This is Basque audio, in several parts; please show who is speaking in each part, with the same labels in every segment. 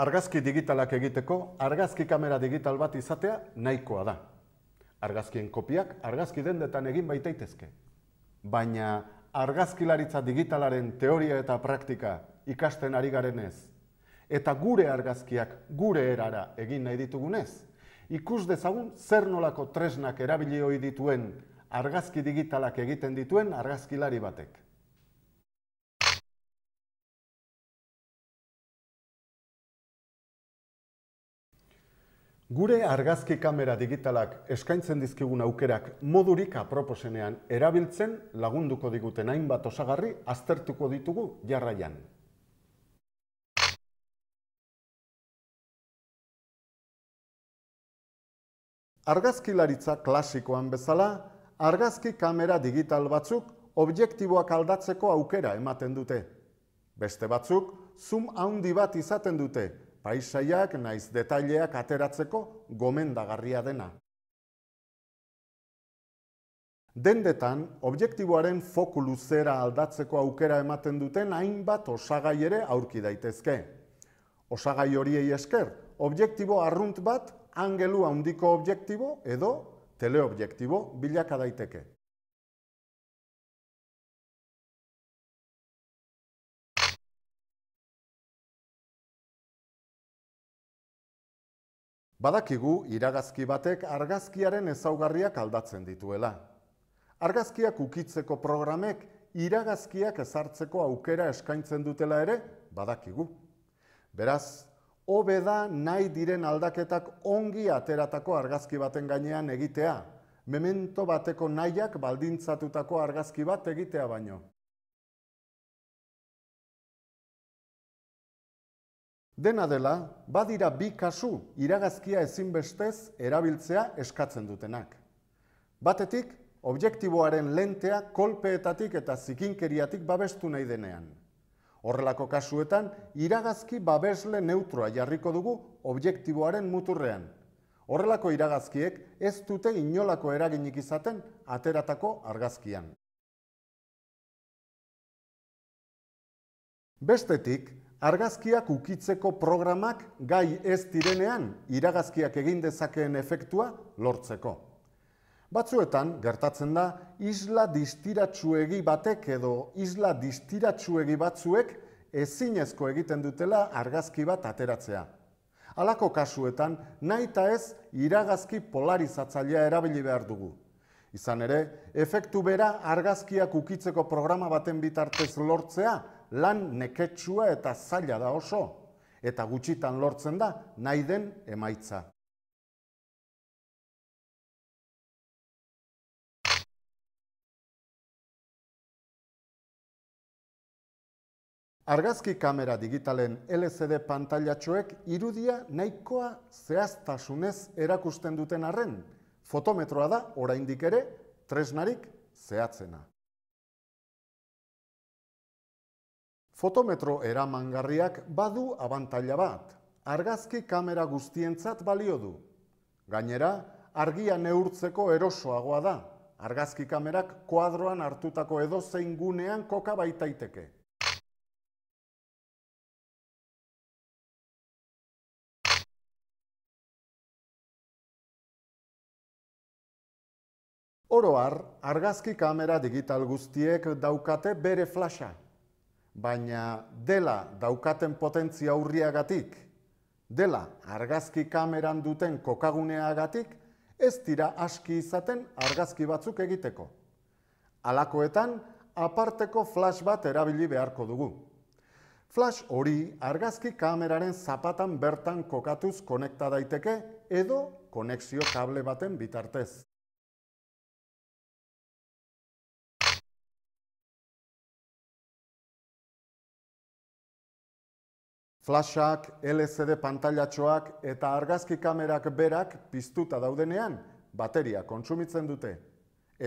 Speaker 1: Argazki digitalak egiteko, argazki kamera digital bat izatea nahikoa da. Argazkien kopiak argazki dendetan egin baitaitezke. Baina argazkilaritza digitalaren teoria eta praktika ikasten ari garenez, eta gure argazkiak gure erara egin nahi ditugunez, ikus dezagun zer nolako tresnak erabili dituen argazki digitalak egiten dituen argazkilari batek. Gure argazki kamera digitalak eskaintzen dizkigun aukerak modurik aproposenean erabiltzen lagunduko diguten hainbat osagarri aztertuko ditugu jarraian. Argazkilaritza klasikoan bezala, argazki kamera digital batzuk objektiboak aldatzeko aukera ematen dute. Beste batzuk zoom handi bat izaten dute paisaiak naiz detaileak ateratzeko gomendagarria dena. Dendetan, objektiboaren foku luzera aldatzeko aukera ematen duten hainbat osagai ere aurki daitezke. Osagai horiei esker, objektibo arrunt bat, angelu handiko objektibo edo teleobjektibo bilaka daiteke. Badakigu iragazki batek argazkiaren ezaugarriak aldatzen dituela. Argazkiak ukitzeko programek iragazkiak ezartzeko aukera eskaintzen dutela ere badakigu. Beraz, hobe da nahi diren aldaketak ongi ateratako argazki baten gainean egitea, memento bateko nahiak baldintzatutako argazki bat egitea baino. dena dela badira bi kasu iragazkia ezinbestez erabiltzea eskatzen dutenak batetik objektiboaren lentea kolpeetatik eta zikinkeriatik babestu nahi denean horrelako kasuetan iragazki babesle neutroa jarriko dugu objektiboaren muturrean horrelako iragazkiek ez dute inolako eraginik izaten ateratako argazkian bestetik Argazkiak ukitzeko programak gai ez direnean iragazkiak egin dezakeen efektua lortzeko. Batzuetan gertatzen da isla distiratsuegi batek edo isla distiratsuegi batzuek ezinezko egiten dutela argazki bat ateratzea. Halako kasuetan nahita ez iragazki polarizatzailea erabili behar dugu. Izan ere, efektu bera argazkiak ukitzeko programa baten bitartez lortzea lan neketsua eta zaila da oso, eta gutxitan lortzen da nahi den emaitza. Argazki kamera digitalen LCD pantailatxoek irudia nahikoa zehaztasunez erakusten duten arren, fotometroa da oraindik ere tresnarik zehatzena. Fotometro eramangarriak badu abantaila bat, argazki kamera guztientzat balio du. Gainera, argia neurtzeko erosoagoa da, argazki kamerak kuadroan hartutako edozein gunean koka baitaiteke. Oroar, argazki kamera digital guztiek daukate bere flasha baina dela daukaten potentzia aurriagatik, dela argazki kameran duten kokaguneagatik, ez dira aski izaten argazki batzuk egiteko. Halakoetan, aparteko flash bat erabili beharko dugu. Flash hori argazki kameraren zapatan bertan kokatuz konekta daiteke edo konexio kable baten bitartez. flashak, LCD pantailatxoak eta argazki kamerak berak piztuta daudenean bateria kontsumitzen dute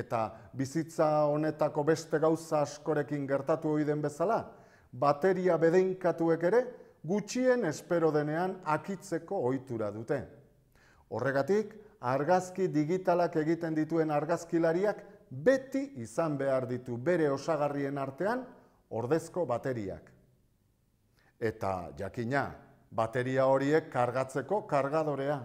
Speaker 1: eta bizitza honetako beste gauza askorekin gertatu ohi den bezala bateria bedeinkatuek ere gutxien espero denean akitzeko ohitura dute. Horregatik, argazki digitalak egiten dituen argazkilariak beti izan behar ditu bere osagarrien artean ordezko bateriak eta jakina, bateria horiek kargatzeko kargadorea.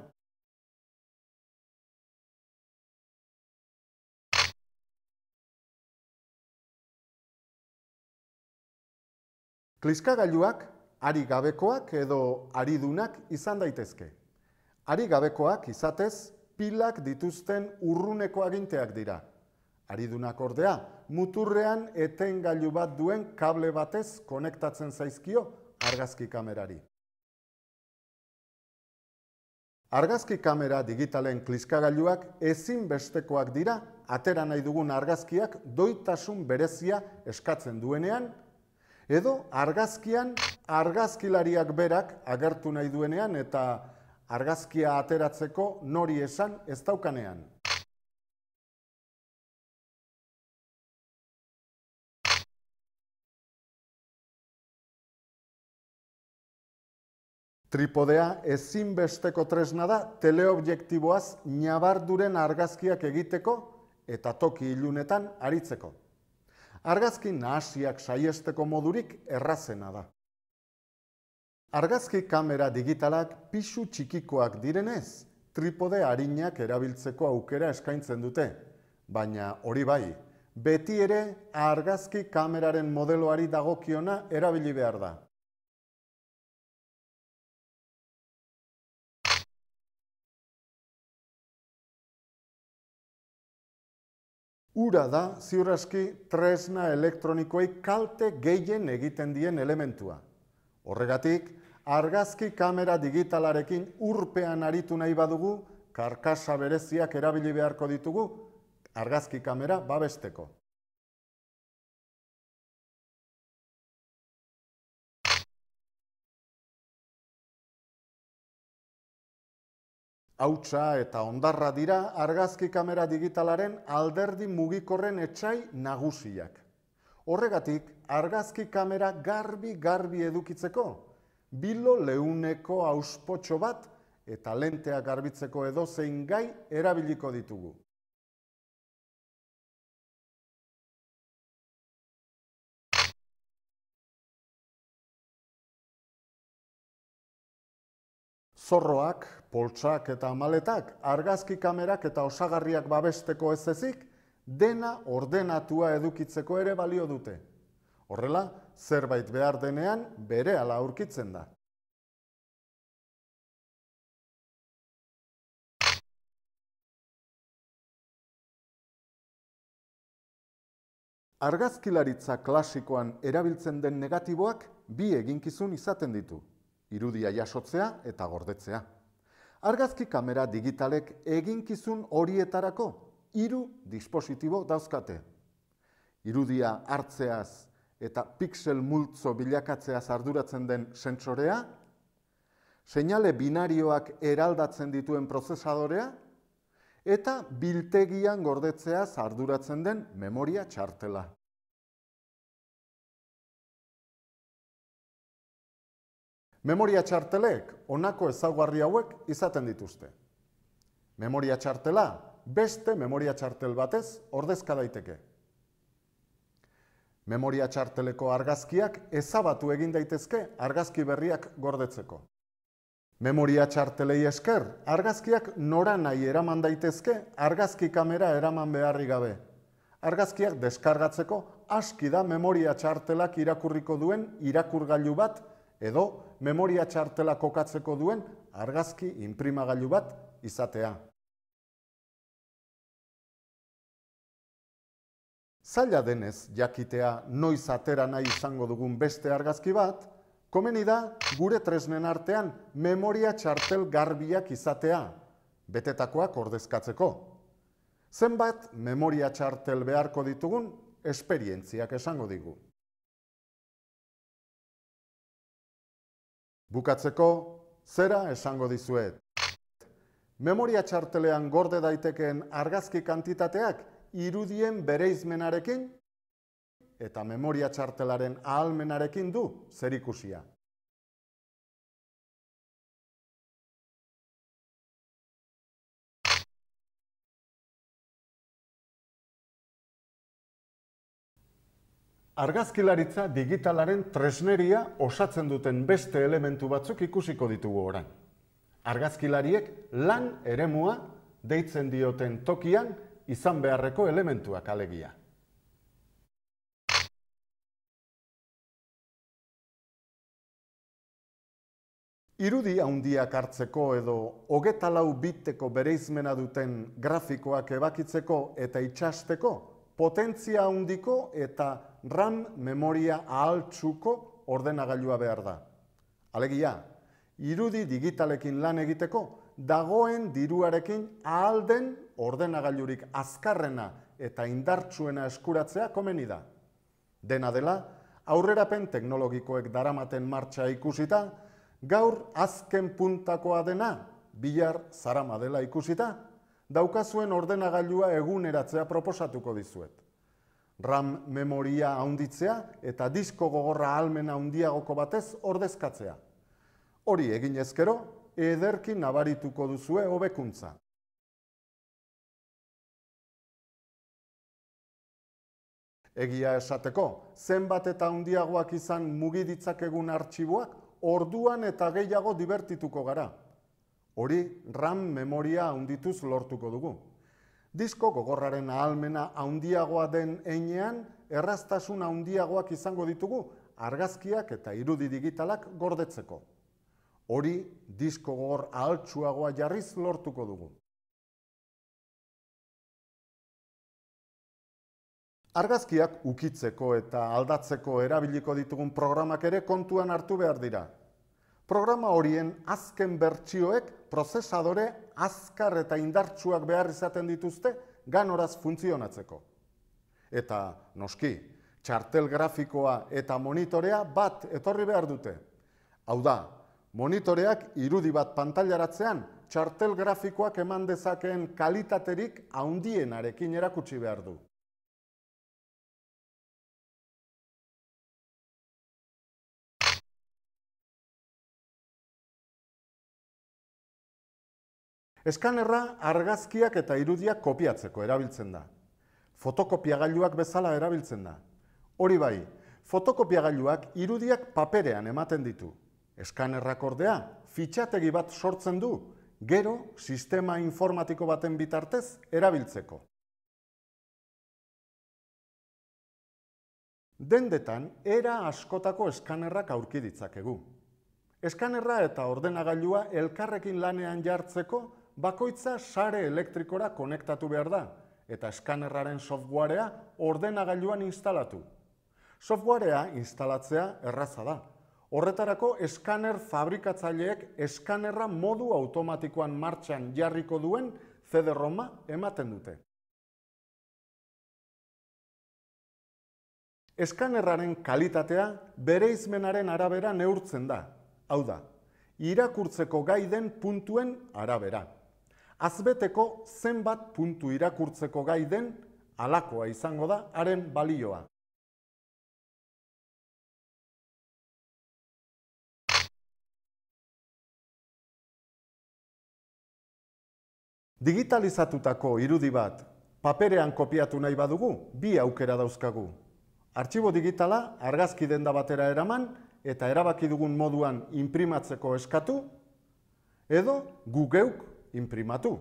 Speaker 1: Kliskagailuak ari gabekoak edo aridunak izan daitezke. Ari gabekoak izatez pilak dituzten urruneko aginteak dira. Aridunak ordea, muturrean etengailu bat duen kable batez konektatzen zaizkio argazki kamerari. Argazki kamera digitalen klizkagailuak ezin bestekoak dira atera nahi dugun argazkiak doitasun berezia eskatzen duenean, edo argazkian argazkilariak berak agertu nahi duenean eta argazkia ateratzeko nori esan ez daukanean. Tripodea ezinbesteko tresna da teleobjektiboaz nabarduren argazkiak egiteko eta toki ilunetan aritzeko. Argazki nahasiak saiesteko modurik errazena da. Argazki kamera digitalak pisu txikikoak direnez, tripode harinak erabiltzeko aukera eskaintzen dute, baina hori bai, beti ere argazki kameraren modeloari dagokiona erabili behar da. Ura da, ziurazki, tresna elektronikoi kalte gehien egiten dien elementua. Horregatik, argazki kamera digitalarekin urpean aritu nahi badugu, karkasa bereziak erabili beharko ditugu, argazki kamera babesteko. Hautsa eta ondarra dira argazki kamera digitalaren alderdi mugikorren etxai nagusiak. Horregatik, argazki kamera garbi-garbi edukitzeko, bilo leuneko auspotxo bat eta lentea garbitzeko edozein gai erabiliko ditugu. zorroak, poltsak eta maletak, argazki kamerak eta osagarriak babesteko ez ezik, dena ordenatua edukitzeko ere balio dute. Horrela, zerbait behar denean bere ala aurkitzen da. Argazkilaritza klasikoan erabiltzen den negatiboak bi eginkizun izaten ditu irudia jasotzea eta gordetzea. Argazki kamera digitalek eginkizun horietarako hiru dispositibo dauzkate. Irudia hartzeaz eta pixel multzo bilakatzeaz arduratzen den sentsorea, seinale binarioak eraldatzen dituen prozesadorea eta biltegian gordetzeaz arduratzen den memoria txartela. Memoria txartelek honako ezaugarri hauek izaten dituzte. Memoria txartela beste memoria txartel batez ordezka daiteke. Memoria txarteleko argazkiak ezabatu egin daitezke argazki berriak gordetzeko. Memoria txartelei esker argazkiak nora nahi eraman daitezke argazki kamera eraman beharri gabe. Argazkiak deskargatzeko aski da memoria txartelak irakurriko duen irakurgailu bat edo memoria txartela kokatzeko duen argazki inprimagailu bat izatea. Zaila denez jakitea noiz atera nahi izango dugun beste argazki bat, komeni da gure tresnen artean memoria txartel garbiak izatea, betetakoak ordezkatzeko. Zenbat memoria txartel beharko ditugun, esperientziak esango digu. Bukatzeko, zera esango dizuet. Memoria txartelean gorde daitekeen argazki kantitateak irudien bereizmenarekin eta memoria txartelaren ahalmenarekin du zerikusia. Argazkilaritza digitalaren tresneria osatzen duten beste elementu batzuk ikusiko ditugu orain. Argazkilariek lan eremua deitzen dioten tokian izan beharreko elementuak alegia. Irudi handiak hartzeko edo hogeta lau biteko bereizmena duten grafikoak ebakitzeko eta itxasteko potentzia handiko eta RAM memoria ahaltsuko ordenagailua behar da. Alegia, irudi digitalekin lan egiteko, dagoen diruarekin ahalden ordenagailurik azkarrena eta indartsuena eskuratzea komeni da. Dena dela, aurrerapen teknologikoek daramaten martxa ikusita, gaur azken puntakoa dena, bihar zarama dela ikusita, daukazuen ordenagailua eguneratzea proposatuko dizuet. RAM memoria haunditzea eta disko gogorra almena handiagoko batez ordezkatzea. Hori egin ezkero, ederki nabarituko duzue hobekuntza. Egia esateko, zenbat eta handiagoak izan mugiditzak egun artxiboak, orduan eta gehiago dibertituko gara. Hori RAM memoria handituz lortuko dugu. Disko gogorraren ahalmena handiagoa den heinean erraztasun handiagoak izango ditugu argazkiak eta irudi digitalak gordetzeko. Hori disko gogor ahaltsuagoa jarriz lortuko dugu. Argazkiak ukitzeko eta aldatzeko erabiliko ditugun programak ere kontuan hartu behar dira. Programa horien azken bertsioek prozesadore azkar eta indartsuak behar izaten dituzte ganoraz funtzionatzeko. Eta noski, txartel grafikoa eta monitorea bat etorri behar dute. Hau da, monitoreak irudi bat pantailaratzean txartel grafikoak eman dezakeen kalitaterik haundienarekin erakutsi behar du. Eskanerra argazkiak eta irudiak kopiatzeko erabiltzen da. Fotokopiagailuak bezala erabiltzen da. Hori bai, fotokopiagailuak irudiak paperean ematen ditu. Eskanerrak ordea, fitxategi bat sortzen du, gero sistema informatiko baten bitartez erabiltzeko. Dendetan, era askotako eskanerrak aurki ditzakegu. Eskanerra eta ordenagailua elkarrekin lanean jartzeko, Bakoitza sare elektrikora konektatu behar da, eta eskanerraren softwarea ordenagailuan instalatu. Softwarea instalatzea erraza da. Horretarako eskaner fabrikatzaileek eskanerra modu automatikoan martxan jarriko duen CD-ROMa ematen dute. Eskanerraren kalitatea bere izmenaren arabera neurtzen da, hau da, irakurtzeko gaiden puntuen arabera. Azbeteko zenbat puntu irakurtzeko gai den alakoa izango da haren balioa. Digitalizatutako irudi bat paperean kopiatu nahi badugu, bi aukera dauzkagu. Artxibo digitala argazki denda batera eraman eta erabaki dugun moduan inprimatzeko eskatu, edo gu geuk imprimatu.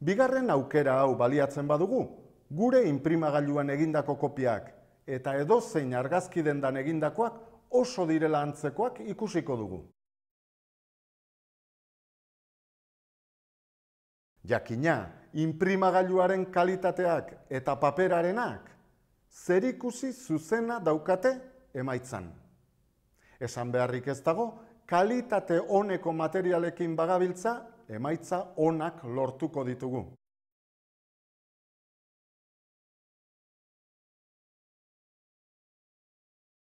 Speaker 1: Bigarren aukera hau baliatzen badugu, gure imprimagailuan egindako kopiak eta edozein argazki dendan egindakoak oso direla antzekoak ikusiko dugu. Jakina, imprimagailuaren kalitateak eta paperarenak zer ikusi zuzena daukate emaitzan. Esan beharrik ez dago, kalitate honeko materialekin bagabiltza emaitza onak lortuko ditugu.